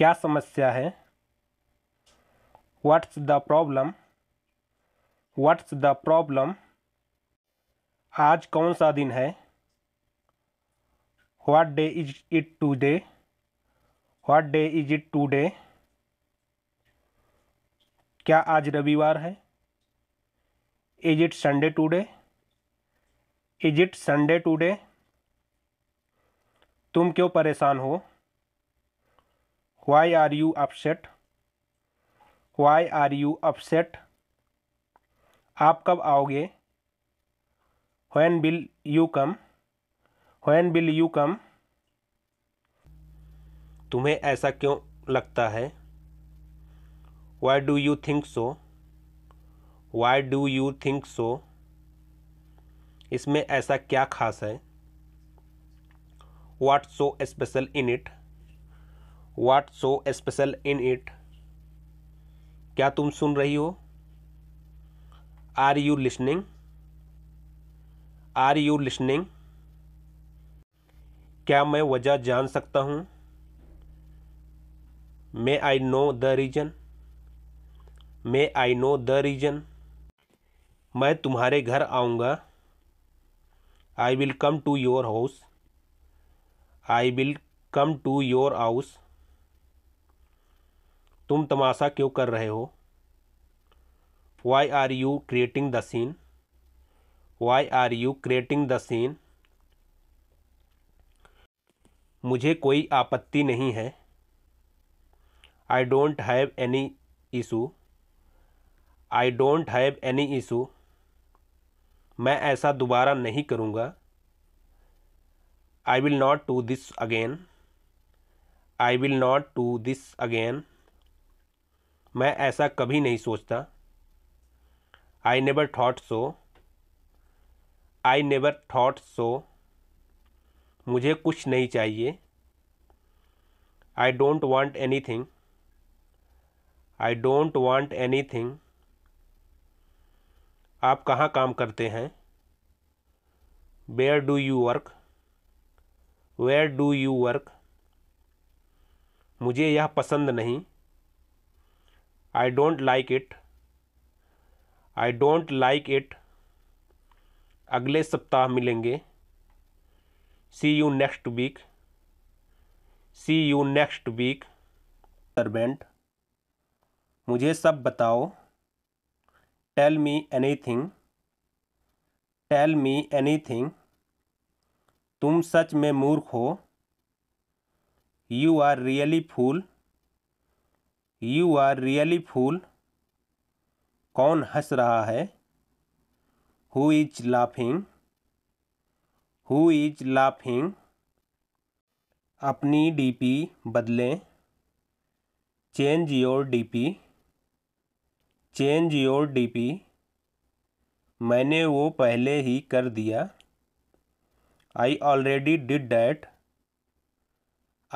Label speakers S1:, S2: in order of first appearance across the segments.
S1: क्या समस्या है what's the problem what's the problem आज कौन सा दिन है what day is it today what day is it today क्या आज रविवार है is it Sunday today is it Sunday today तुम क्यों परेशान हो why are you upset why are you upset आप कब आओगे when will you come when will you come तुम्हें ऐसा क्यों लगता है why do you think so why do you think so इसमें ऐसा क्या खास है what's so special in it what so special in it क्या तुम सुन रही हो are you listening are you listening क्या मैं वजह जान सकता हूँ may I know the reason may I know the reason मैं तुम्हारे घर आऊँगा I will come to your house I will come to your house तुम तमाशा क्यों कर रहे हो why are you creating the scene why are you creating the scene मुझे कोई आपत्ति नहीं है I don't have any issue I don't have any issue मैं ऐसा दोबारा नहीं करूँगा I will not do this again I will not do this again मैं ऐसा कभी नहीं सोचता I never thought so I never thought so मुझे कुछ नहीं चाहिए I don't want anything I don't want anything आप कहाँ काम करते हैं where do you work where do you work मुझे यह पसंद नहीं I don't like it. I don't like it. अगले सप्ताह मिलेंगे see you next week see you next week servant मुझे सब बताओ tell me anything tell me anything तुम सच में मूर्ख हो you are really fool you are really fool कौन हंस रहा है who is laughing who is laughing अपनी डीपी बदलें change your DP change your DP मैंने वो पहले ही कर दिया I already did that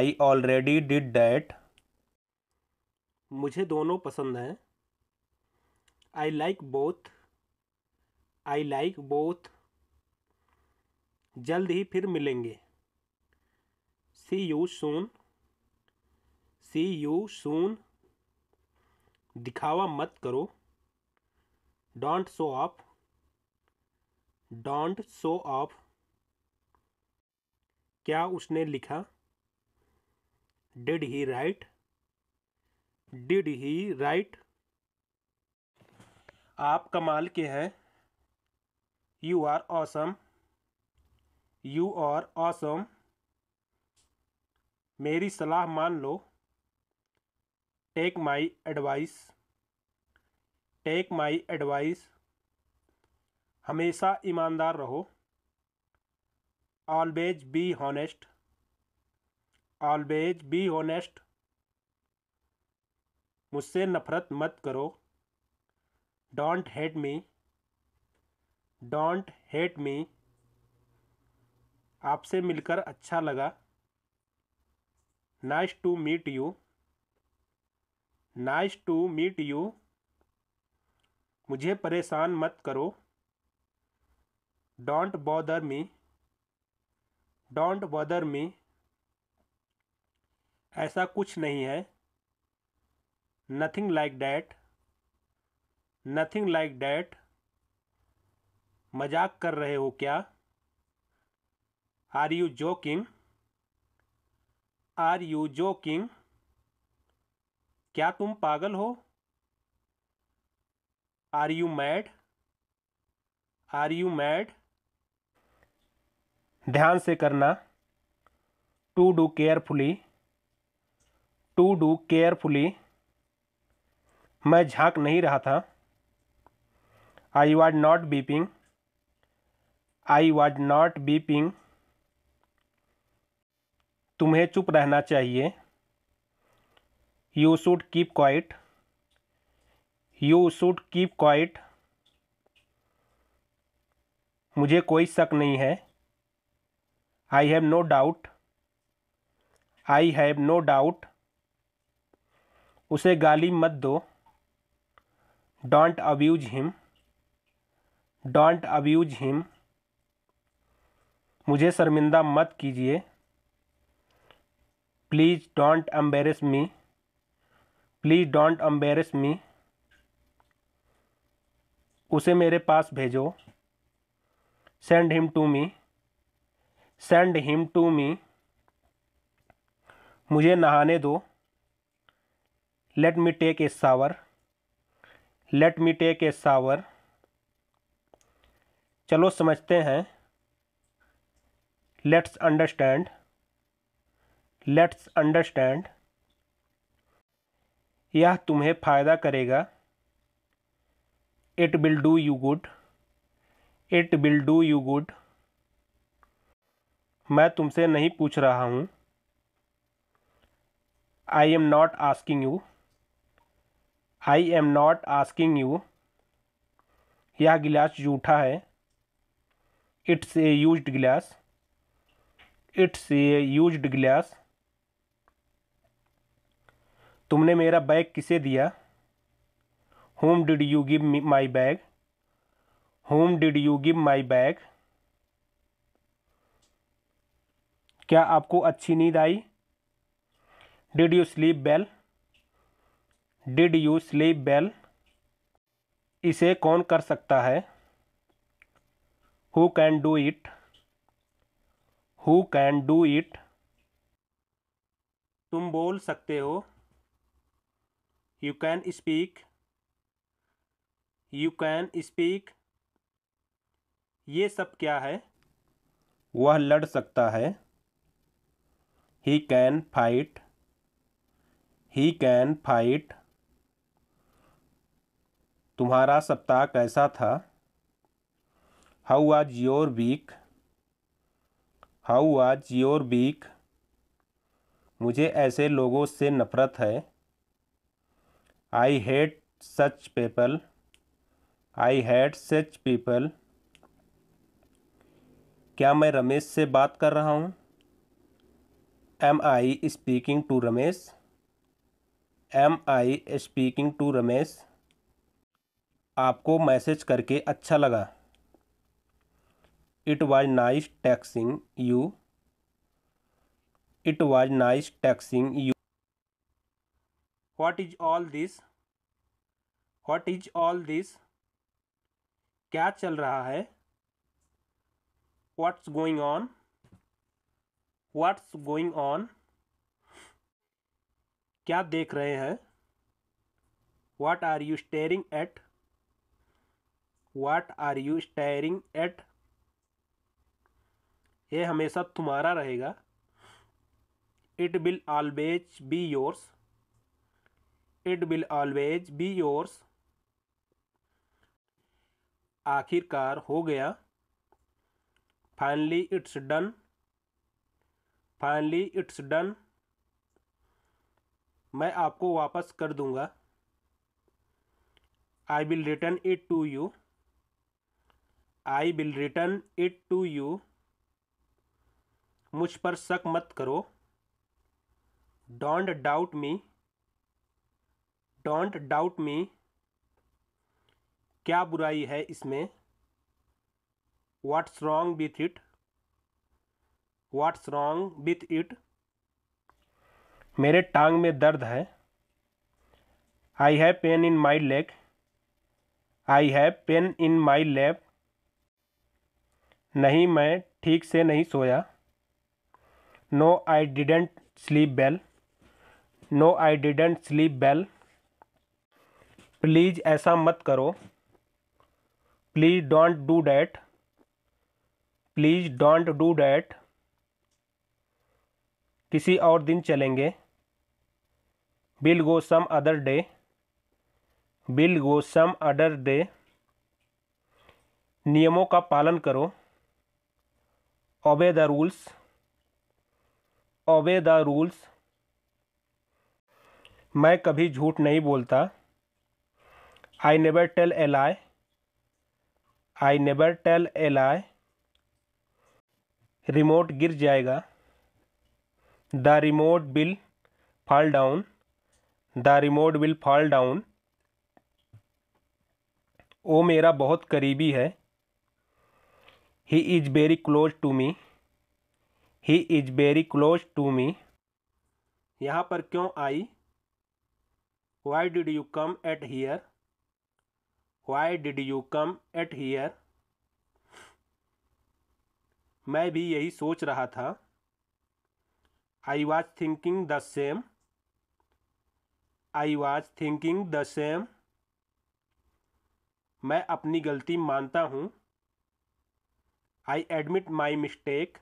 S1: I already did that मुझे दोनों पसंद हैं I like both I like both जल्द ही फिर मिलेंगे see you soon C you soon दिखावा मत करो don't show off don't show off क्या उसने लिखा did he write did he write आप कमाल के हैं you are awesome you are awesome मेरी सलाह मान लो take my advice take my advice हमेशा ईमानदार रहो always be honest always be honest मुझसे नफ़रत मत करो don't hate me don't hate me आपसे मिलकर अच्छा लगा nice to meet you nice to meet you मुझे परेशान मत करो don't bother me don't bother me ऐसा कुछ नहीं है nothing like that nothing like that मजाक कर रहे हो क्या are you joking are you joking क्या तुम पागल हो are you mad are you mad ध्यान से करना to do carefully to do carefully मैं झांक नहीं रहा था I was not peeping I was not peeping तुम्हें चुप रहना चाहिए you should keep quiet you should keep quiet मुझे कोई शक नहीं है I have no doubt I have no doubt उसे गाली मत दो don't abuse him don't abuse him मुझे शर्मिंदा मत कीजिए please don't embarrass me please don't embarrass me उसे मेरे पास भेजो send him to me send him to me मुझे नहाने दो let me take a shower let me take a shower चलो समझते हैं लेट्स अंडरस्टैंड लेट्स अंडरस्टैंड यह तुम्हें फ़ायदा करेगा it will do you good it will do you good मैं तुमसे नहीं पूछ रहा हूँ I am not asking you I am not asking you यह गिलास जूठा है it's a use glass it's a use glass तुमने मेरा बैग किसे दिया whom did you give my bag whom did you give my bag क्या आपको अच्छी नींद आई did you sleep well did you sleep well इसे कौन कर सकता है who can do it who can do it तुम बोल सकते हो you can speak you can speak ये सब क्या है वह लड़ सकता है he can fight he can fight तुम्हारा सप्ताह कैसा था how was your week how was your week मुझे ऐसे लोगों से नफ़रत है I hate such people I hate such people क्या मैं रमेश से बात कर रहा हूँ am I speaking to Ramesh am I speaking to Ramesh आपको मैसेज करके अच्छा लगा it was nice texting you it was nice texting you what is all this what is all this क्या चल रहा है what's going on what's going on क्या देख रहे हैं what are you staring at what are you staring at ये हमेशा तुम्हारा रहेगा it will always be yours it will always be yours आखिरकार हो गया finally it's done finally it's done मैं आपको वापस कर दूंगा I will return it to you I will return it to you मुझ पर शक मत करो don't doubt me don't doubt me क्या बुराई है इसमें what's wrong with it what's wrong with it मेरे टांग में दर्द है I have pain in my leg I have pain in my leg नहीं मैं ठीक से नहीं सोया no I didn't sleep well no I didn't sleep well please ऐसा मत करो please don't do that please don't do that किसी और दिन चलेंगे will go some other day will go some other day नियमों का पालन करो obey the rules obey the rules मैं कभी झूठ नहीं बोलता I never tell a lie I never tell a lie remote गिर जाएगा the remote will fall down the remote will fall down वो मेरा बहुत करीबी है he is very close to me he is very close to me यहाँ पर क्यों I why did you come at here why did you come at here मैं भी यही सोच रहा था I was thinking the same I was thinking the same मैं अपनी गलती मानता हूँ I admit my mistake.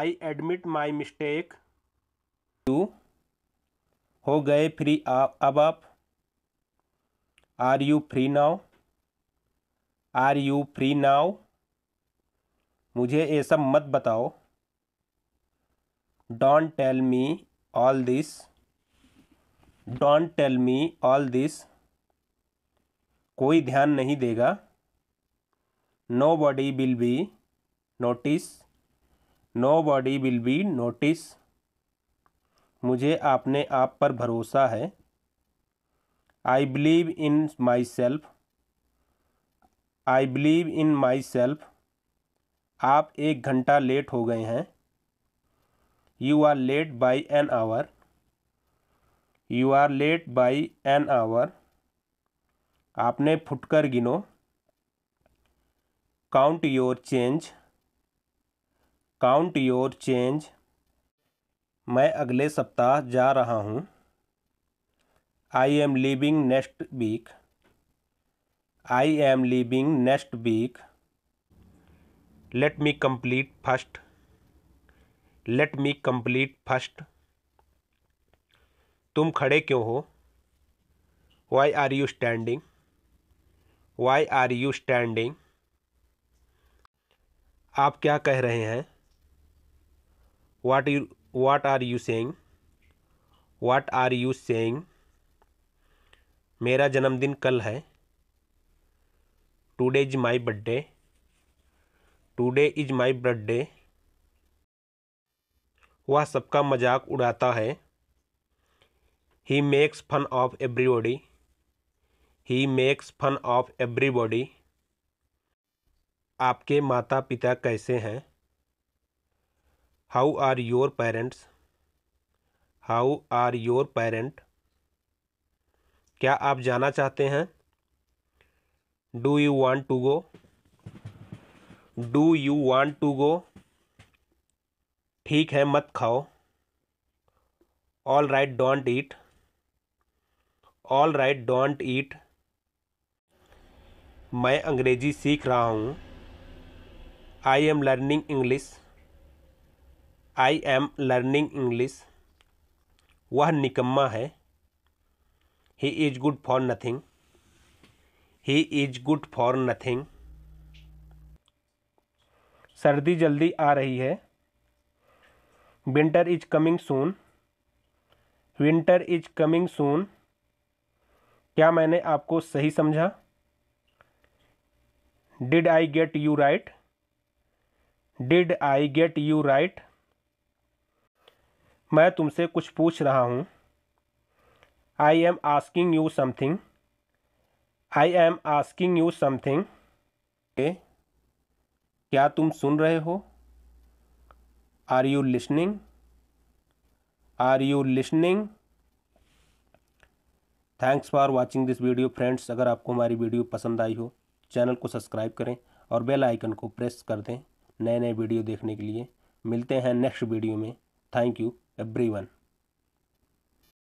S1: I admit my mistake. You हो गए फ्री अब आप are you free now are you free now मुझे ये सब मत बताओ don't tell me all this don't tell me all this कोई ध्यान नहीं देगा nobody will be notice nobody will be notice मुझे आपने आप पर भरोसा है I believe in myself I believe in myself आप एक घंटा लेट हो गए हैं you are late by an hour you are late by an hour आपने फुटकर गिनो count your change count your change मैं अगले सप्ताह जा रहा हूँ I am leaving next week I am leaving next week let me complete first let me complete first तुम खड़े क्यों हो why are you standing why are you standing आप क्या कह रहे हैं what you what are you saying what are you saying मेरा जन्मदिन कल है today is my birthday today is my birthday वह सबका मजाक उड़ाता है he makes fun of everybody he makes fun of everybody आपके माता पिता कैसे हैं how are your parents how are your parent क्या आप जाना चाहते हैं do you want to go do you want to go ठीक है मत खाओ all right don't eat all right don't eat मैं अंग्रेज़ी सीख रहा हूँ I am learning English I am learning English वह निकम्मा है he is good for nothing he is good for nothing सर्दी जल्दी आ रही है winter is coming soon winter is coming soon क्या मैंने आपको सही समझा did I get you right did I get you right मैं तुमसे कुछ पूछ रहा हूँ I am asking you something I am asking you something क्या तुम सुन रहे हो are you listening are you listening thanks for watching this video friends अगर आपको हमारी वीडियो पसंद आई हो चैनल को सब्सक्राइब करें और बेल आइकन को प्रेस कर दें नए नए वीडियो देखने के लिए मिलते हैं नेक्स्ट वीडियो में थैंक यू एवरीवन